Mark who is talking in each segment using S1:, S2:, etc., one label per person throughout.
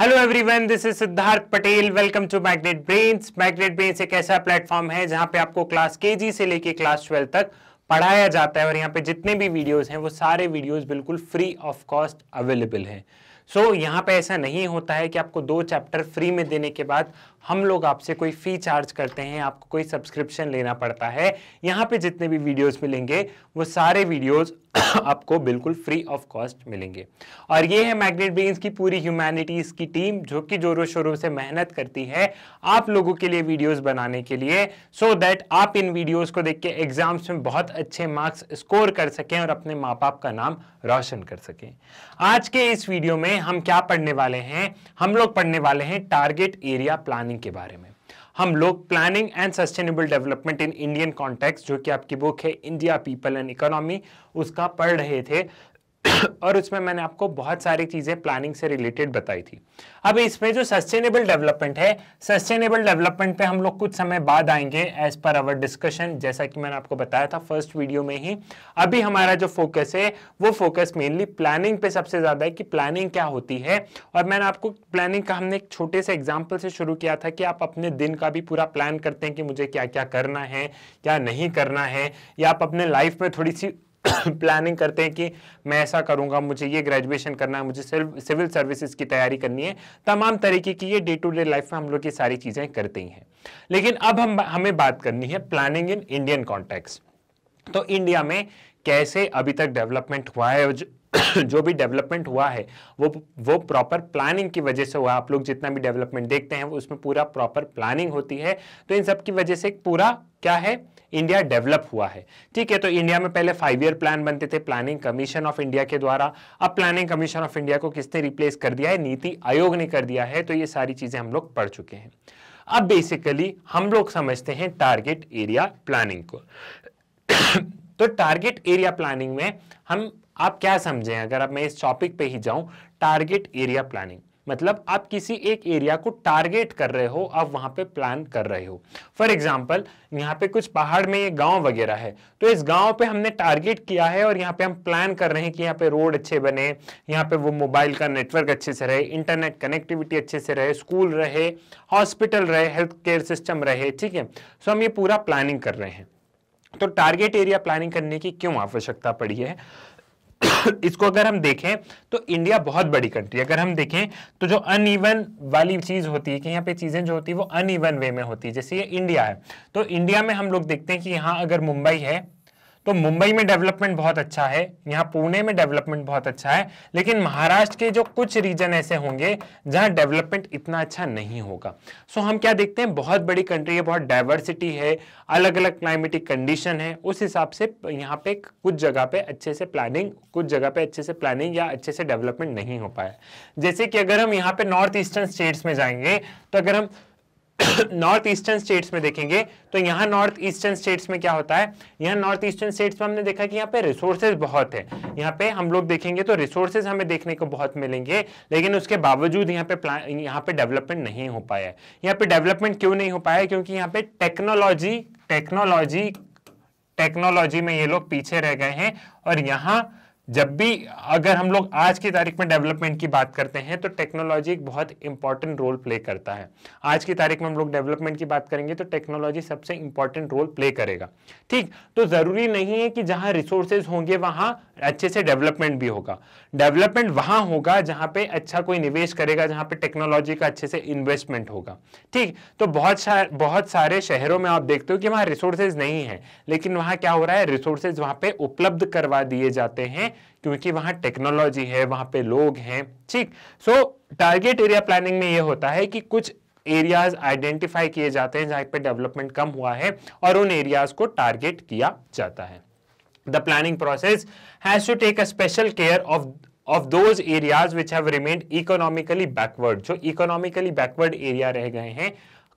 S1: Hello everyone this is Siddharth Patel welcome to magnet brains magnet brains एक ऐसा platform है जहां पे आपको क्लास केजी से लेके क्लास ट्वेल्व तक पढ़ाया जाता है और यहां पे जितने भी वीडियोस हैं वो सारे वीडियोस बिल्कुल फ्री ऑफ कॉस्ट अवेलेबल हैं सो so, यहाँ पे ऐसा नहीं होता है कि आपको दो चैप्टर फ्री में देने के बाद हम लोग आपसे कोई फ़ी चार्ज करते हैं आपको कोई सब्सक्रिप्शन लेना पड़ता है यहाँ पे जितने भी वीडियोस मिलेंगे वो सारे वीडियोस आपको बिल्कुल फ्री ऑफ कॉस्ट मिलेंगे और ये है मैग्नेट ब्रेन्स की पूरी ह्यूमैनिटीज़ की टीम जो कि जोरों शोरों से मेहनत करती है आप लोगों के लिए वीडियोज बनाने के लिए सो so दैट आप इन वीडियोज को देख के एग्जाम्स में बहुत अच्छे मार्क्स स्कोर कर सकें और अपने माँ बाप का नाम रोशन कर सकें आज के इस वीडियो में में हम क्या पढ़ने वाले हैं हम लोग पढ़ने वाले हैं टारगेट एरिया प्लानिंग के बारे में हम लोग planning and sustainable development in Indian context जो कि आपकी बुक है इंडिया पीपल एंड इकोनॉमी उसका पढ़ रहे थे और उसमें मैंने आपको बहुत सारी चीज़ें प्लानिंग से रिलेटेड बताई थी अब इसमें जो सस्टेनेबल डेवलपमेंट है सस्टेनेबल डेवलपमेंट पे हम लोग कुछ समय बाद आएंगे एज पर आवर डिस्कशन जैसा कि मैंने आपको बताया था फर्स्ट वीडियो में ही अभी हमारा जो फोकस है वो फोकस मेनली प्लानिंग पे सबसे ज़्यादा है कि प्लानिंग क्या होती है और मैंने आपको प्लानिंग का हमने एक छोटे से एग्जाम्पल से शुरू किया था कि आप अपने दिन का भी पूरा प्लान करते हैं कि मुझे क्या क्या करना है क्या नहीं करना है या आप अपने लाइफ में थोड़ी सी प्लानिंग करते हैं कि मैं ऐसा करूंगा मुझे ये ग्रेजुएशन करना है मुझे सिविल सर्विसेज की तैयारी करनी है तमाम तरीके की ये डे टू डे लाइफ में हम लोग ये सारी चीज़ें करते ही हैं लेकिन अब हम हमें बात करनी है प्लानिंग इन इंडियन कॉन्टेक्स तो इंडिया में कैसे अभी तक डेवलपमेंट हुआ है जो भी डेवलपमेंट हुआ है वो वो प्रॉपर प्लानिंग की वजह से हुआ आप लोग जितना भी डेवलपमेंट देखते हैं उसमें पूरा प्रॉपर प्लानिंग होती है तो इन सब की वजह से पूरा क्या है इंडिया डेवलप हुआ है ठीक है तो इंडिया में पहले फाइव ईयर प्लान बनते थे प्लानिंग कमीशन ऑफ इंडिया के द्वारा अब प्लानिंग कमीशन ऑफ इंडिया को किसने रिप्लेस कर दिया है नीति आयोग ने कर दिया है तो ये सारी चीज़ें हम लोग पढ़ चुके हैं अब बेसिकली हम लोग समझते हैं टारगेट एरिया प्लानिंग को तो टारगेट एरिया प्लानिंग में हम आप क्या समझें अगर अब मैं इस टॉपिक पे ही जाऊं टारगेट एरिया प्लानिंग मतलब आप किसी एक एरिया को टारगेट कर रहे हो आप वहां पे प्लान कर रहे हो फॉर एग्जाम्पल यहाँ पे कुछ पहाड़ में ये गांव वगैरह है तो इस गांव पे हमने टारगेट किया है और यहाँ पे हम प्लान कर रहे हैं कि यहाँ पे रोड अच्छे बने यहाँ पे वो मोबाइल का नेटवर्क अच्छे से रहे इंटरनेट कनेक्टिविटी अच्छे से रहे स्कूल रहे हॉस्पिटल रहे हेल्थ केयर सिस्टम रहे ठीक है सो हम ये पूरा प्लानिंग कर रहे हैं तो टारगेट एरिया प्लानिंग करने की क्यों आवश्यकता पड़ी है इसको अगर हम देखें तो इंडिया बहुत बड़ी कंट्री है अगर हम देखें तो जो अनइवन वाली चीज़ होती है कि यहाँ पे चीज़ें जो होती है वो अनइवन वे में होती है जैसे ये इंडिया है तो इंडिया में हम लोग देखते हैं कि यहाँ अगर मुंबई है तो मुंबई में डेवलपमेंट बहुत अच्छा है यहाँ पुणे में डेवलपमेंट बहुत अच्छा है लेकिन महाराष्ट्र के जो कुछ रीजन ऐसे होंगे जहाँ डेवलपमेंट इतना अच्छा नहीं होगा सो हम क्या देखते हैं बहुत बड़ी कंट्री है बहुत डाइवर्सिटी है अलग अलग क्लाइमेटिक कंडीशन है उस हिसाब से यहाँ पे कुछ जगह पे अच्छे से प्लानिंग कुछ जगह पे अच्छे से प्लानिंग या अच्छे से डेवलपमेंट नहीं हो पाया जैसे कि अगर हम यहाँ पे नॉर्थ ईस्टर्न स्टेट्स में जाएंगे तो अगर हम नॉर्थ ईस्टर्न स्टेट्स में देखेंगे तो यहाँ नॉर्थ ईस्टर्न स्टेट्स में क्या होता है यहाँ नॉर्थ ईस्टर्न स्टेट्स में हमने देखा कि यहाँ पे रिसोर्सेज बहुत है यहाँ पे हम लोग देखेंगे तो रिसोर्सेज हमें देखने को बहुत मिलेंगे लेकिन उसके बावजूद यहाँ पे प्लान यहाँ पे डेवलपमेंट नहीं हो पाया है यहाँ पे डेवलपमेंट क्यों नहीं हो पाया क्योंकि यहाँ पे टेक्नोलॉजी टेक्नोलॉजी टेक्नोलॉजी में ये लोग पीछे रह गए हैं और यहाँ जब भी अगर हम लोग आज की तारीख में डेवलपमेंट की बात करते हैं तो टेक्नोलॉजी एक बहुत इंपॉर्टेंट रोल प्ले करता है आज की तारीख में हम लोग डेवलपमेंट की बात करेंगे तो टेक्नोलॉजी सबसे इंपॉर्टेंट रोल प्ले करेगा ठीक तो ज़रूरी नहीं है कि जहां रिसोर्सेज होंगे वहां अच्छे से डेवलपमेंट भी होगा डेवलपमेंट वहां होगा जहां पे अच्छा कोई निवेश करेगा जहाँ पे टेक्नोलॉजी का अच्छे से इन्वेस्टमेंट होगा ठीक तो बहुत बहुत सारे शहरों में आप देखते हो कि वहाँ रिसोर्सेज नहीं है लेकिन वहाँ क्या हो रहा है रिसोर्सेज वहां पे उपलब्ध करवा दिए जाते हैं क्योंकि वहां टेक्नोलॉजी है वहां पे लोग हैं ठीक सो टारगेट एरिया प्लानिंग में ये होता है कि कुछ एरियाज आइडेंटिफाई किए जाते हैं जहां पे डेवलपमेंट कम हुआ है और उन एरियाज को टारगेट किया जाता है the planning process has to take a special care of of those areas which have remained economically backward जो economically backward area रह गए हैं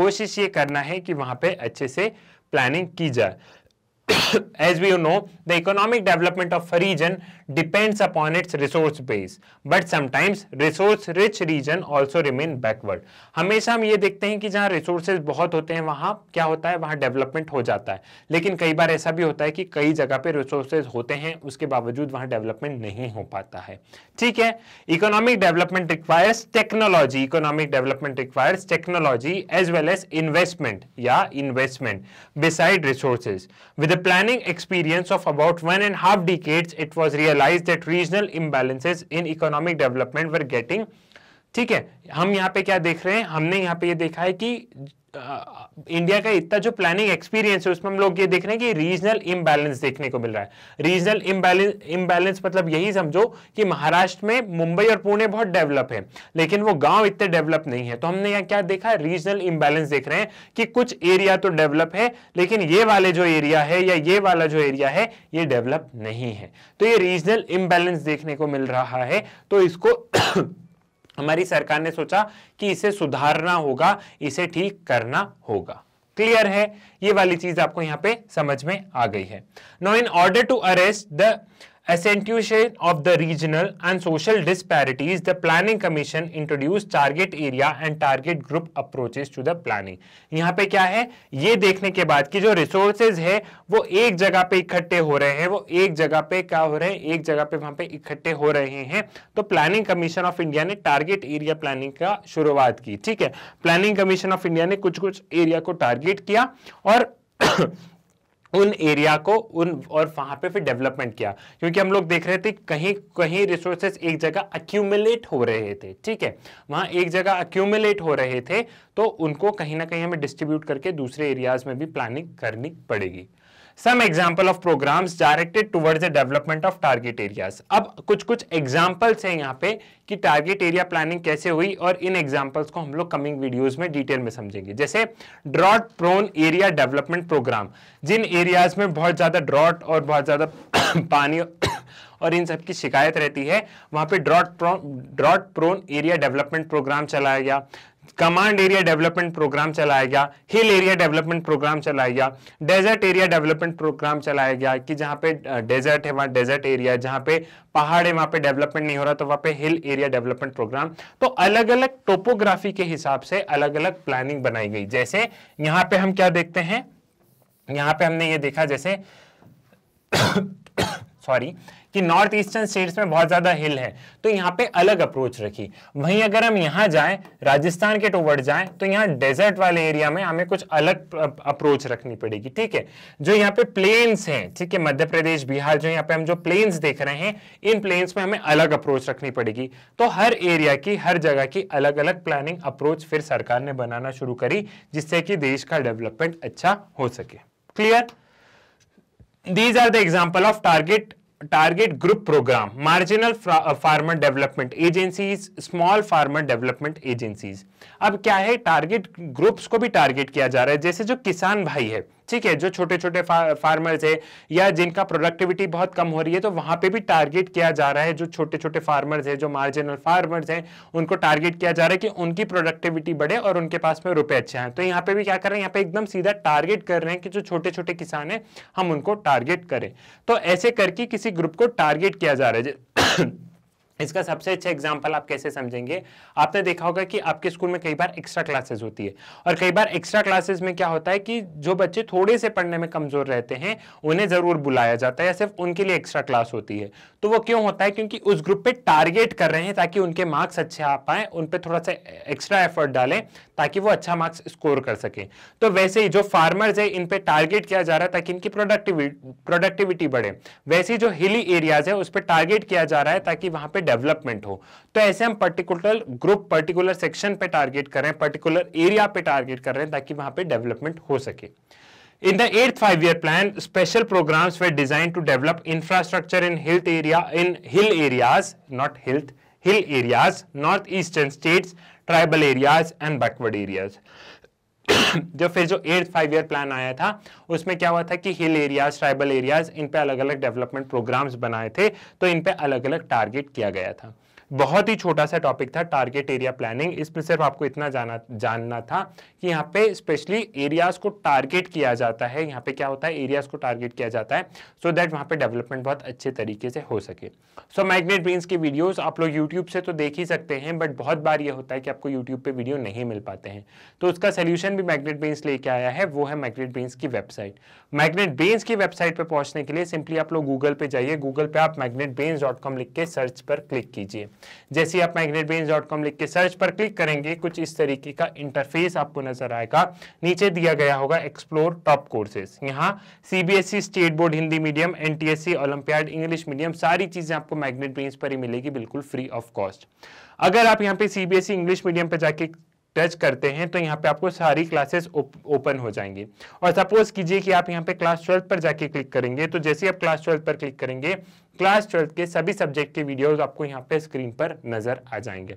S1: कोशिश ये करना है कि वहां पे अच्छे से प्लानिंग की जाए as we know, the economic development of a region depends upon its resource base. But sometimes resource-rich region also remain backward. hamesha hum ye dekhte hain ki jahan resources bahut hote hain wahan kya hota hai wahan development ho jata hai lekin kai bar aisa bhi hota hai ki kai jagah pe resources hote hain uske bawajood wahan development nahi ho pata hai theek hai economic development requires technology. Economic development requires technology as well as investment या investment beside resources. With the planning experience of about one and a half decades, it was realized that regional imbalances in economic development were getting ठीक है हम यहाँ पे क्या देख रहे हैं हमने यहाँ पे ये यह देखा है कि इंडिया का इतना जो प्लानिंग एक्सपीरियंस है उसमें हम लोग ये देख रहे हैं कि रीजनल इंबैलेंस देखने को मिल रहा है रीजनल इंबैलेंस इंबैलेंस मतलब यही समझो कि महाराष्ट्र में मुंबई और पुणे बहुत डेवलप है लेकिन वो गांव इतने डेवलप नहीं है तो हमने यहाँ क्या देखा रीजनल इंबैलेंस देख रहे हैं कि कुछ एरिया तो डेवलप है लेकिन ये वाले जो एरिया है या ये वाला जो एरिया है ये डेवलप नहीं है तो ये रीजनल इंबैलेंस देखने को मिल रहा है तो इसको हमारी सरकार ने सोचा कि इसे सुधारना होगा इसे ठीक करना होगा क्लियर है ये वाली चीज आपको यहाँ पे समझ में आ गई है no in order to arrest the accentuation of the regional and social disparities the planning commission introduce target area and target group approaches to the planning यहाँ पे क्या है ये देखने के बाद कि जो रिसोर्सेज है वो एक जगह पे इकट्ठे हो रहे हैं वो एक जगह पे क्या हो रहे हैं एक जगह पे वहां पे इकट्ठे हो रहे हैं तो प्लानिंग कमीशन ऑफ इंडिया ने टारगेट एरिया प्लानिंग का शुरुआत की ठीक है प्लानिंग कमीशन ऑफ इंडिया ने कुछ कुछ एरिया को टारगेट किया और उन एरिया को उन और वहां पे फिर डेवलपमेंट किया क्योंकि हम लोग देख रहे थे कहीं कहीं रिसोर्सेस एक जगह अक्यूमुलेट हो रहे थे ठीक है वहां एक जगह अक्यूमुलेट हो रहे थे तो उनको कहीं ना कहीं हमें डिस्ट्रीब्यूट करके दूसरे एरियाज में भी प्लानिंग करनी पड़ेगी some example of programmes directed towards the development of target area अब कुछ कुछ एग्जाम्पल्स हैं यहाँ पे कि टारगेट एरिया प्लानिंग कैसे हुई और इन एग्जाम्पल्स को हम लोग कमिंग वीडियोज में डिटेल में समझेंगे जैसे drought prone area development programme जिन एरियाज में बहुत ज़्यादा ड्रॉट और बहुत ज़्यादा पानी और इन सब की शिकायत रहती है वहां पे drought prone drought prone area development programme चलाया गया कमांड एरिया डेवलपमेंट प्रोग्राम चलाया गया हिल एरिया डेवलपमेंट प्रोग्राम चलाया गया डेजर्ट एरिया डेवलपमेंट प्रोग्राम चलाया गया कि जहां पे डेजर्ट है वहां डेजर्ट एरिया जहां पे पहाड़ है वहां पे डेवलपमेंट नहीं हो रहा तो वहां पे हिल एरिया डेवलपमेंट प्रोग्राम तो अलग अलग टोपोग्राफी के हिसाब से अलग अलग प्लानिंग बनाई गई जैसे यहां पर हम क्या देखते हैं यहां पर हमने ये देखा जैसे सॉरी कि नॉर्थ ईस्टर्न स्टेट्स में बहुत ज़्यादा हिल है तो यहाँ पे अलग अप्रोच रखी वहीं अगर हम यहाँ जाएं राजस्थान के टोवर्ड जाएं तो यहाँ डेजर्ट वाले एरिया में हमें कुछ अलग अप्रोच रखनी पड़ेगी ठीक है जो यहाँ पे प्लेन्स हैं ठीक है मध्य प्रदेश बिहार जो यहाँ पे हम जो प्लेन्स देख रहे हैं इन प्लेन्स में हमें अलग अप्रोच रखनी पड़ेगी तो हर एरिया की हर जगह की अलग अलग प्लानिंग अप्रोच फिर सरकार ने बनाना शुरू करी जिससे कि देश का डेवलपमेंट अच्छा हो सके clear these are the example of target target group program marginal uh, farmer development agencies small farmer development agencies अब क्या है टारगेट ग्रुप्स को भी टारगेट किया जा रहा है जैसे जो किसान भाई है ठीक है जो छोटे छोटे फा, फार्मर्स है या जिनका प्रोडक्टिविटी बहुत कम हो रही है तो वहां पे भी टारगेट किया जा रहा है जो छोटे छोटे फार्मर्स है जो मार्जिनल फार्मर्स हैं उनको टारगेट किया जा रहा है कि उनकी प्रोडक्टिविटी बढ़े और उनके पास में रुपए अच्छे हैं तो यहाँ पे भी क्या कर रहे हैं यहाँ पे एकदम सीधा टारगेट कर रहे हैं कि जो छोटे छोटे किसान है हम उनको टारगेट करें तो ऐसे करके किसी ग्रुप को टारगेट किया जा रहा है इसका सबसे अच्छा एग्जाम्पल आप कैसे समझेंगे आपने देखा होगा कि आपके स्कूल में कई बार एक्स्ट्रा क्लासेस होती है और कई बार एक्स्ट्रा क्लासेस में क्या होता है कि जो बच्चे थोड़े से पढ़ने में कमजोर रहते हैं उन्हें जरूर बुलाया जाता है या सिर्फ उनके लिए एक्स्ट्रा क्लास होती है तो वो क्यों होता है क्योंकि उस ग्रुप पे टारगेट कर रहे हैं ताकि उनके मार्क्स अच्छे आ पाए उन पर थोड़ा सा एक्स्ट्रा एफर्ट डालें ताकि वो अच्छा मार्क्स स्कोर कर सके तो वैसे ही जो फार्मर्स है इन पर टारगेट किया जा रहा है ताकि इनकी प्रोडक्टिविटी प्रोडक्टिविटी बढ़े वैसे ही जो हिली एरियाज है उस पर टारगेट किया जा रहा है ताकि वहां पर डेवलपमेंट हो तो ऐसे हम पर्टिकुलर ग्रुप पर्टिकुलर सेक्शन पे टारगेट कर रहे हैं पर्टिकुलर एरिया पे टारगेट कर रहे हैं ताकि वहां पे डेवलपमेंट हो सके in the eight five year plan special programmes were design to develop infrastructure in health area in hill areas not health hill areas north eastern states tribal areas and backward areas जो फिर जो eight five year plan आया था उसमें क्या हुआ था कि हिल एरियाज ट्राइबल एरियाज इन पे अलग अलग डेवलपमेंट प्रोग्राम्स बनाए थे तो इन पे अलग अलग टारगेट किया गया था बहुत ही छोटा सा टॉपिक था टारगेट एरिया प्लानिंग इसमें सिर्फ आपको इतना जाना जानना था कि यहाँ पे स्पेशली एरियाज को टारगेट किया जाता है यहाँ पे क्या होता है एरियाज को टारगेट किया जाता है सो दैट वहाँ पे डेवलपमेंट बहुत अच्छे तरीके से हो सके सो मैग्नेट ब्रीन्स की वीडियोज़ आप लोग यूट्यूब से तो देख ही सकते हैं बट बहुत बार ये होता है कि आपको यूट्यूब पर वीडियो नहीं मिल पाते हैं तो उसका सोल्यूशन भी मैग्नेट ब्रीन्स लेके आया है वो है मैग्नेट ब्रीन्स की वेबसाइट मैग्नेट ब्रेन्स की वेबसाइट पर पहुंचने के लिए सिंपली आप लोग गूगल पे जाइए गूगल पे आप मैग्नेट लिख के सर्च पर क्लिक कीजिए जैसे आप मैग्नेट लिख के सर्च पर क्लिक करेंगे कुछ इस तरीके का इंटरफेस आपको नजर आएगा नीचे दिया गया होगा एक्सप्लोर टॉप कोर्सेज यहाँ CBSE state board Hindi medium NTSC olympiad English medium सारी चीजें आपको मैग्नेट बेन्स पर ही मिलेगी बिल्कुल फ्री ऑफ कॉस्ट अगर आप यहाँ पे सीबीएसई इंग्लिश मीडियम पर जाके टच करते हैं तो यहाँ पे आपको सारी क्लासेस ओपन हो जाएंगी और सपोज कीजिए कि आप यहाँ पे क्लास ट्वेल्थ पर जाके क्लिक करेंगे तो जैसे आप क्लास ट्वेल्थ पर क्लिक करेंगे क्लास ट्वेल्थ के सभी सब्जेक्ट के वीडियोज आपको यहाँ पे स्क्रीन पर नजर आ जाएंगे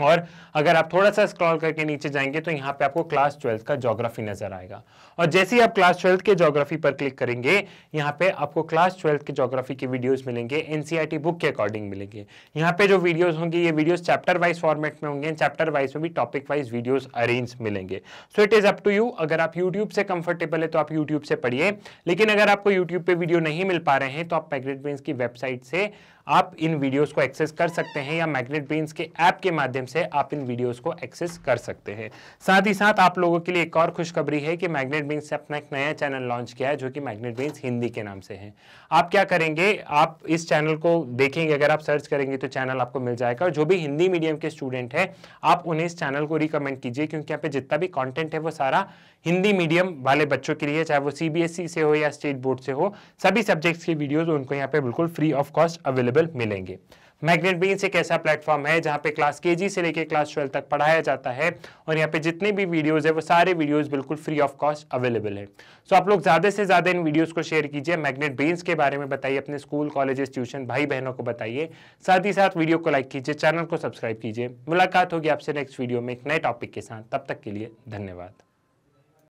S1: और अगर आप थोड़ा सा स्क्रॉल करके नीचे जाएंगे तो यहाँ पे आपको क्लास ट्वेल्थ का ज्योग्राफी नजर आएगा और जैसे ही आप क्लास ट्वेल्थ के ज्योग्राफी पर क्लिक करेंगे यहाँ पे आपको क्लास ट्वेल्थ के ज्योग्राफी के वीडियोस मिलेंगे एनसीईआरटी बुक e के अकॉर्डिंग मिलेंगे यहाँ पे जो वीडियोस होंगे ये वीडियोस चैप्टर वाइज फॉर्मेट में होंगे चैप्टर वाइज में भी टॉपिक वाइज वीडियोज अरेंज मिलेंगे so it is up to you अगर आप यूट्यूब से कंफर्टेबल है तो आप यूट्यूब से पढ़िए लेकिन अगर आपको यूट्यूब पर वीडियो नहीं मिल पा रहे हैं तो आप मैग्नेट की वेबसाइट से आप इन वीडियोस को एक्सेस कर सकते हैं या मैग्नेट ब्रेन्स के ऐप के माध्यम से आप इन वीडियोस को एक्सेस कर सकते हैं साथ ही साथ आप लोगों के लिए एक और खुशखबरी है कि मैग्नेट ब्रेन्स ने अपना एक नया चैनल लॉन्च किया है जो कि मैग्नेट ब्रेन्स हिंदी के नाम से है आप क्या करेंगे आप इस चैनल को देखेंगे अगर आप सर्च करेंगे तो चैनल आपको मिल जाएगा और जो भी हिंदी मीडियम के स्टूडेंट हैं आप उन्हें इस चैनल को रिकमेंड कीजिए क्योंकि यहाँ पे जितना भी कॉन्टेंट है वो सारा हिंदी मीडियम वाले बच्चों के लिए चाहे वो सीबीएसई e से हो या स्टेट बोर्ड से हो सभी सब्जेक्ट्स की वीडियोज उनको यहाँ पे बिल्कुल free of cost available available मिलेंगे मैग्नेट बीन्स एक ऐसा प्लेटफॉर्म है जहाँ पे क्लास के से लेकर क्लास ट्वेल्व तक पढ़ाया जाता है और यहाँ पे जितने भी वीडियोस है वो सारे वीडियोस बिल्कुल फ्री ऑफ कॉस्ट अवेलेबल है सो आप लोग ज़्यादा से ज़्यादा इन वीडियोस को शेयर कीजिए मैग्नेट बीन्स के बारे में बताइए अपने स्कूल कॉलेजेस ट्यूशन भाई बहनों को बताइए साथ ही साथ वीडियो को लाइक कीजिए चैनल को सब्सक्राइब कीजिए मुलाकात होगी आपसे नेक्स्ट वीडियो में एक नए टॉपिक के साथ तब तक के लिए धन्यवाद